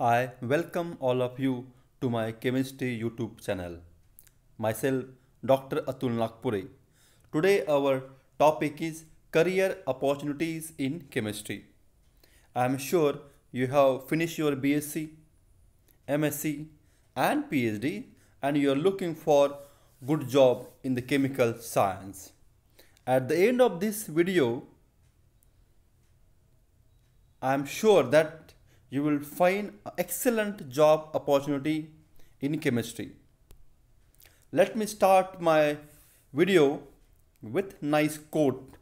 I welcome all of you to my chemistry YouTube channel. Myself Dr. Atul Nagpure. Today our topic is career opportunities in chemistry. I am sure you have finished your BSc, MSc and PhD and you are looking for good job in the chemical science. At the end of this video, I am sure that you will find excellent job opportunity in chemistry. Let me start my video with nice quote.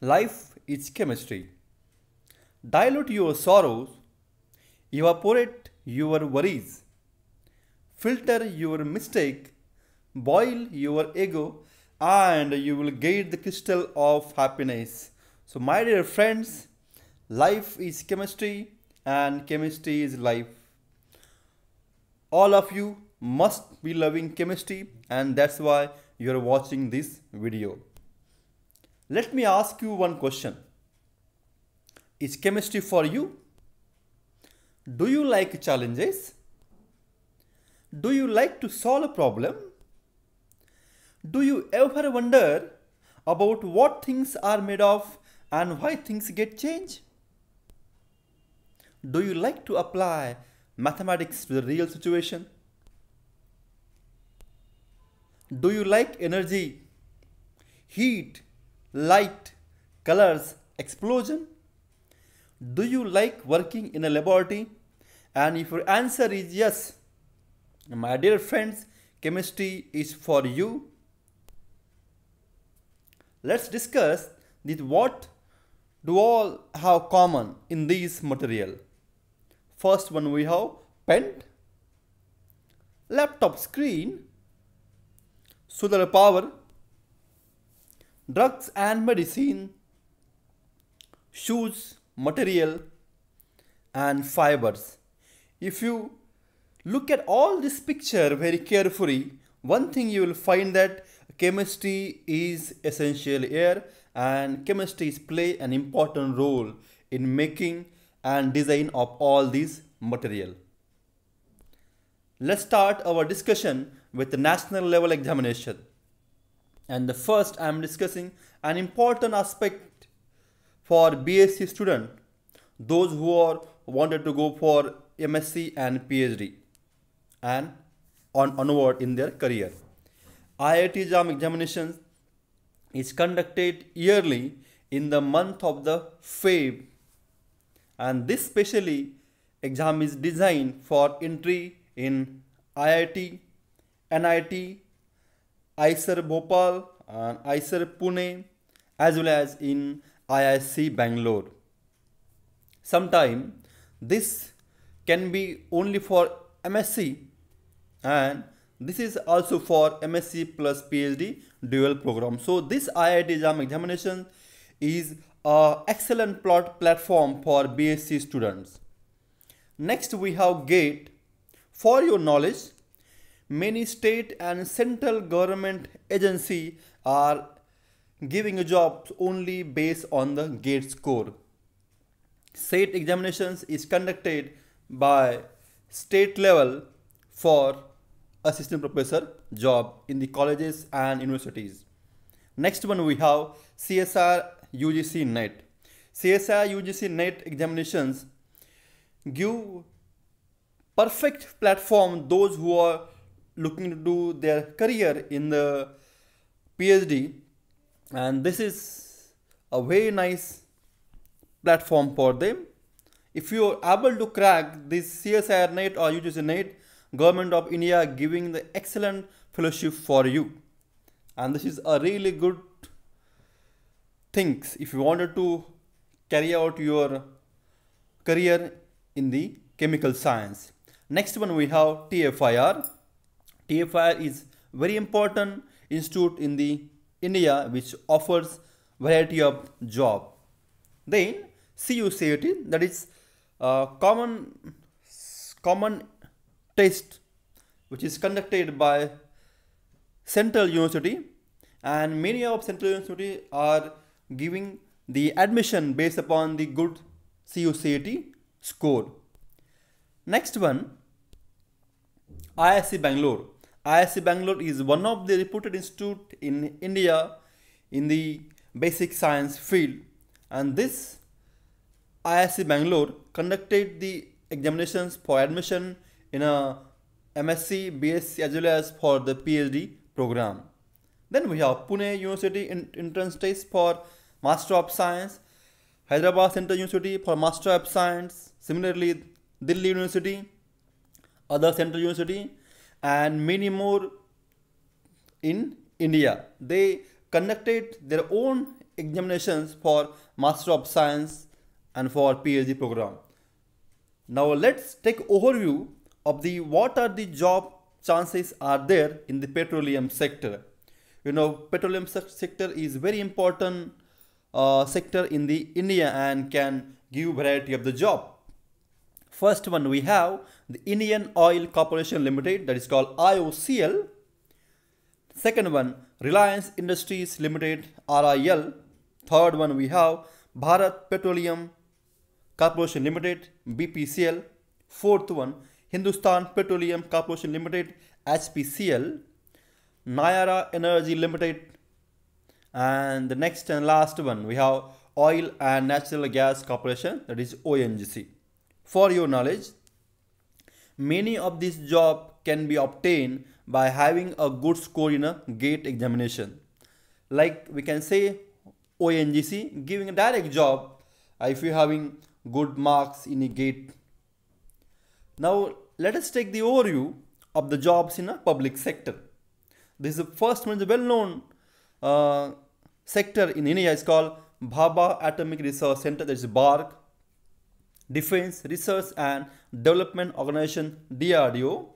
Life is chemistry. Dilute your sorrows, evaporate your worries, filter your mistake, boil your ego and you will get the crystal of happiness. So my dear friends, life is chemistry and chemistry is life. All of you must be loving chemistry and that's why you are watching this video. Let me ask you one question. Is chemistry for you? Do you like challenges? Do you like to solve a problem? Do you ever wonder about what things are made of and why things get changed? do you like to apply mathematics to the real situation? Do you like energy, heat, light, colors, explosion? Do you like working in a laboratory? And if your answer is yes, my dear friends, chemistry is for you. Let's discuss this what do all have common in this material. First one we have pen, laptop screen, solar power, drugs and medicine, shoes, material and fibers. If you look at all this picture very carefully, one thing you will find that chemistry is essential here and chemistry plays an important role in making and design of all these material. Let's start our discussion with the national level examination. And the first I am discussing an important aspect for BSc student, those who are wanted to go for MSc and PhD and on onward in their career. IIT JAM examinations is conducted yearly in the month of the Feb and this specially exam is designed for entry in IIT, NIT, ICER Bhopal and ICER Pune as well as in IIC Bangalore. Sometime this can be only for MSc and this is also for MSc plus PhD dual program. So this IIT exam examination is uh, excellent plot platform for BSc students. Next we have GATE. For your knowledge, many state and central government agency are giving jobs only based on the GATE score. State examinations is conducted by state level for assistant professor job in the colleges and universities. Next one we have CSR UGC NET. CSI UGC NET examinations give perfect platform those who are looking to do their career in the PhD and this is a very nice platform for them. If you are able to crack this CSIR NET or UGC NET, Government of India giving the excellent fellowship for you. And this is a really good things if you wanted to carry out your career in the chemical science. Next one we have TFIR. TFIR is very important institute in the India which offers variety of job. Then CUCAT that is a uh, common common test which is conducted by Central University and many of Central University are giving the admission based upon the good CUCAT score. Next one, ISC Bangalore. ISC Bangalore is one of the reputed institute in India in the basic science field and this ISC Bangalore conducted the examinations for admission in a MSc, BSc as well as for the PhD program. Then we have Pune University entrance test for Master of Science, Hyderabad Central University for Master of Science, similarly Delhi University, other central university and many more in India. They conducted their own examinations for Master of Science and for PhD program. Now let's take overview of the what are the job chances are there in the petroleum sector. You know petroleum sector is very important uh, sector in the India and can give variety of the job. First one we have the Indian Oil Corporation Limited that is called IOCL. Second one Reliance Industries Limited RIL. Third one we have Bharat Petroleum Corporation Limited BPCL. Fourth one Hindustan Petroleum Corporation Limited HPCL. Nayara Energy Limited and the next and last one, we have Oil and Natural Gas Corporation, that is ONGC. For your knowledge, many of these jobs can be obtained by having a good score in a GATE examination. Like we can say ONGC giving a direct job if you're having good marks in a GATE. Now let us take the overview of the jobs in a public sector. This is the first one is well known uh, sector in India is called Bhabha Atomic Research Center, that is BARC, Defense Research and Development Organization, DRDO.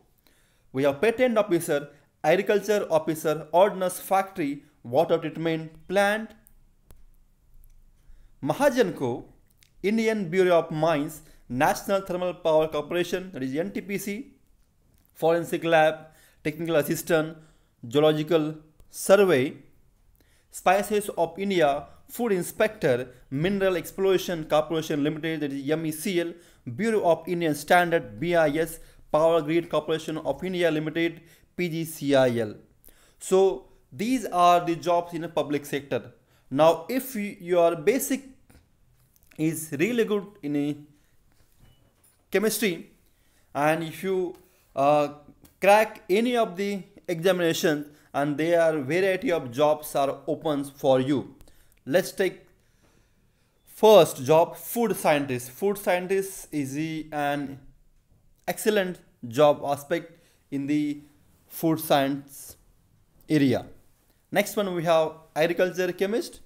We have patent officer, agriculture officer, ordnance factory, water treatment plant. Mahajan Co, Indian Bureau of Mines, National Thermal Power Corporation, that is NTPC, Forensic Lab, Technical Assistant, Geological Survey, Spices of India, Food Inspector, Mineral Exploration Corporation Limited, that is MECL, Bureau of Indian Standard, BIS, Power Grid Corporation of India Limited, PGCIL. So these are the jobs in the public sector. Now, if your basic is really good in chemistry and if you uh, crack any of the examinations and there are variety of jobs are opens for you. Let's take first job food scientist. Food scientist is an excellent job aspect in the food science area. Next one we have agriculture chemist,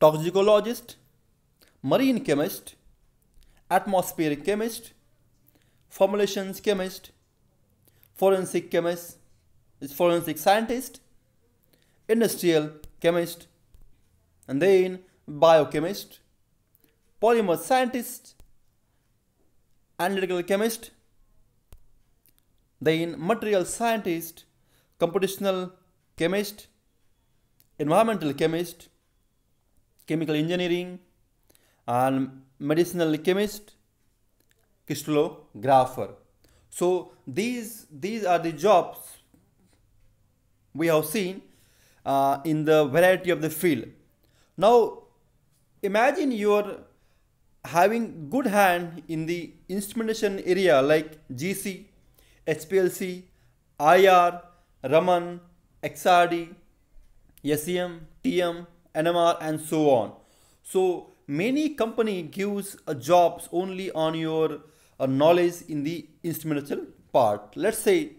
toxicologist, marine chemist, atmospheric chemist, formulations chemist, forensic chemist, is forensic scientist, industrial chemist, and then biochemist, polymer scientist, analytical chemist, then material scientist, computational chemist, environmental chemist, chemical engineering, and medicinal chemist, crystallographer. So these these are the jobs we have seen uh, in the variety of the field. Now imagine you are having good hand in the instrumentation area like GC, HPLC, IR, Raman, XRD, SEM, TM, NMR and so on. So many company gives a jobs only on your a knowledge in the instrumental part. Let's say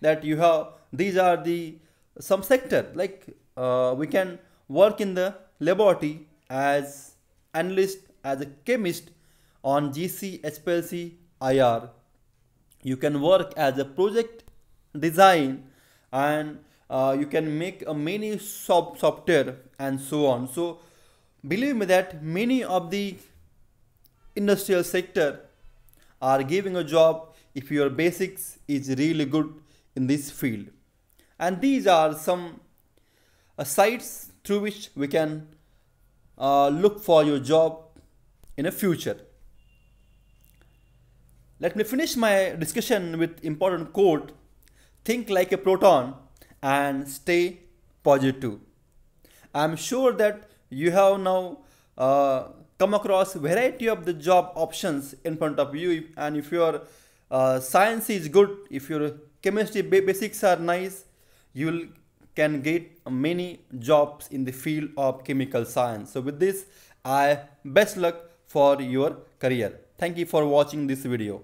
that you have these are the some sector like uh, we can work in the laboratory as analyst as a chemist on GC HPLC IR. You can work as a project design and uh, you can make a many sub software and so on. So believe me that many of the industrial sector or giving a job if your basics is really good in this field. And these are some uh, sites through which we can uh, look for your job in a future. Let me finish my discussion with important quote, think like a proton and stay positive. I'm sure that you have now uh, come across variety of the job options in front of you and if your uh, science is good if your chemistry basics are nice you can get many jobs in the field of chemical science so with this i best luck for your career thank you for watching this video